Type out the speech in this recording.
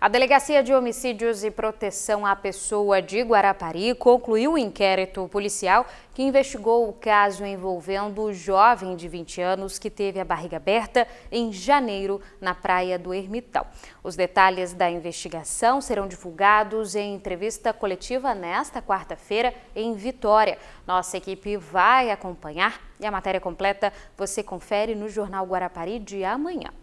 A Delegacia de Homicídios e Proteção à Pessoa de Guarapari concluiu o um inquérito policial que investigou o caso envolvendo o jovem de 20 anos que teve a barriga aberta em janeiro na praia do Ermitão. Os detalhes da investigação serão divulgados em entrevista coletiva nesta quarta-feira em Vitória. Nossa equipe vai acompanhar e a matéria completa você confere no Jornal Guarapari de amanhã.